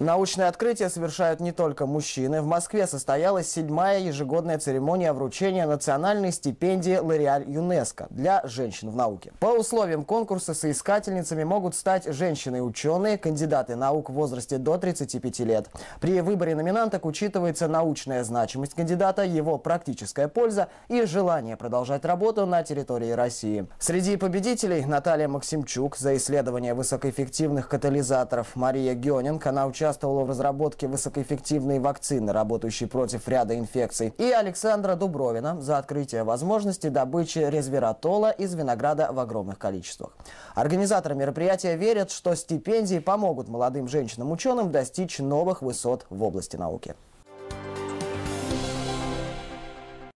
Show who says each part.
Speaker 1: Научное открытие совершают не только мужчины. В Москве состоялась седьмая ежегодная церемония вручения национальной стипендии «Лореаль ЮНЕСКО» для женщин в науке. По условиям конкурса соискательницами могут стать женщины-ученые, кандидаты наук в возрасте до 35 лет. При выборе номинанток учитывается научная значимость кандидата, его практическая польза и желание продолжать работу на территории России. Среди победителей Наталья Максимчук за исследование высокоэффективных катализаторов, Мария Гёнинг, она участвовала участвовала в разработке высокоэффективной вакцины, работающей против ряда инфекций, и Александра Дубровина за открытие возможности добычи резвератола из винограда в огромных количествах. Организаторы мероприятия верят, что стипендии помогут молодым женщинам-ученым достичь новых высот в области науки.